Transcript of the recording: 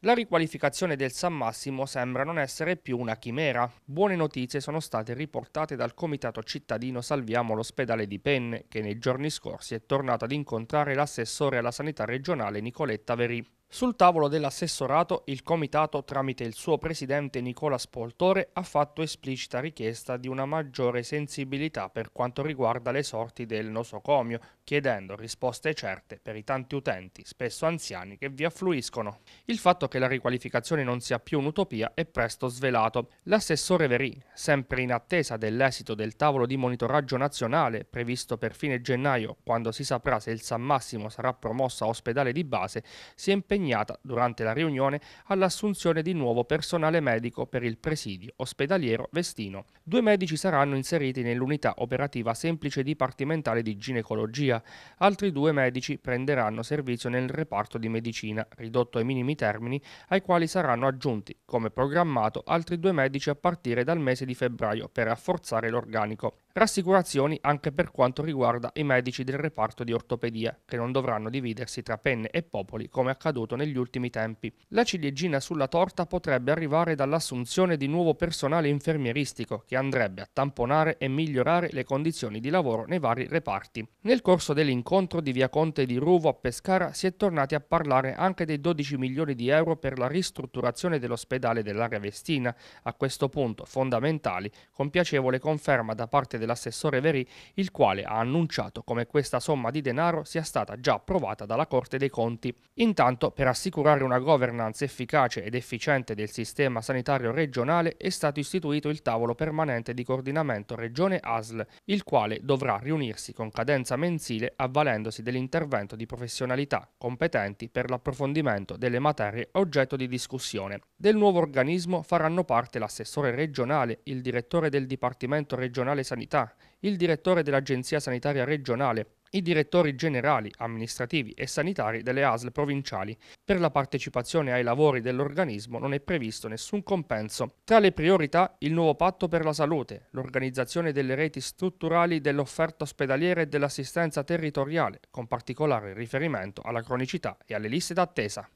La riqualificazione del San Massimo sembra non essere più una chimera. Buone notizie sono state riportate dal comitato cittadino Salviamo l'ospedale di Penne, che nei giorni scorsi è tornato ad incontrare l'assessore alla sanità regionale Nicoletta Verì. Sul tavolo dell'assessorato il comitato tramite il suo presidente Nicola Spoltore ha fatto esplicita richiesta di una maggiore sensibilità per quanto riguarda le sorti del nosocomio, chiedendo risposte certe per i tanti utenti, spesso anziani, che vi affluiscono. Il fatto che la riqualificazione non sia più un'utopia è presto svelato. L'assessore Verì, sempre in attesa dell'esito del tavolo di monitoraggio nazionale previsto per fine gennaio, quando si saprà se il San Massimo sarà promosso a ospedale di base, si è impegnato impegnata durante la riunione all'assunzione di nuovo personale medico per il presidio ospedaliero Vestino. Due medici saranno inseriti nell'unità operativa semplice dipartimentale di ginecologia, altri due medici prenderanno servizio nel reparto di medicina, ridotto ai minimi termini, ai quali saranno aggiunti, come programmato, altri due medici a partire dal mese di febbraio per rafforzare l'organico. Rassicurazioni anche per quanto riguarda i medici del reparto di ortopedia, che non dovranno dividersi tra penne e popoli come accaduto accaduto negli ultimi tempi. La ciliegina sulla torta potrebbe arrivare dall'assunzione di nuovo personale infermieristico che andrebbe a tamponare e migliorare le condizioni di lavoro nei vari reparti. Nel corso dell'incontro di Via Conte di Ruvo a Pescara si è tornati a parlare anche dei 12 milioni di euro per la ristrutturazione dell'ospedale dell'area Vestina, a questo punto fondamentali, con piacevole conferma da parte dell'assessore Veri, il quale ha annunciato come questa somma di denaro sia stata già approvata dalla Corte dei Conti. Intanto per assicurare una governance efficace ed efficiente del sistema sanitario regionale è stato istituito il tavolo permanente di coordinamento Regione ASL, il quale dovrà riunirsi con cadenza mensile avvalendosi dell'intervento di professionalità competenti per l'approfondimento delle materie oggetto di discussione. Del nuovo organismo faranno parte l'assessore regionale, il direttore del Dipartimento regionale sanità, il direttore dell'Agenzia sanitaria regionale, i direttori generali, amministrativi e sanitari delle ASL provinciali. Per la partecipazione ai lavori dell'organismo non è previsto nessun compenso. Tra le priorità il nuovo patto per la salute, l'organizzazione delle reti strutturali dell'offerta ospedaliera e dell'assistenza territoriale, con particolare riferimento alla cronicità e alle liste d'attesa.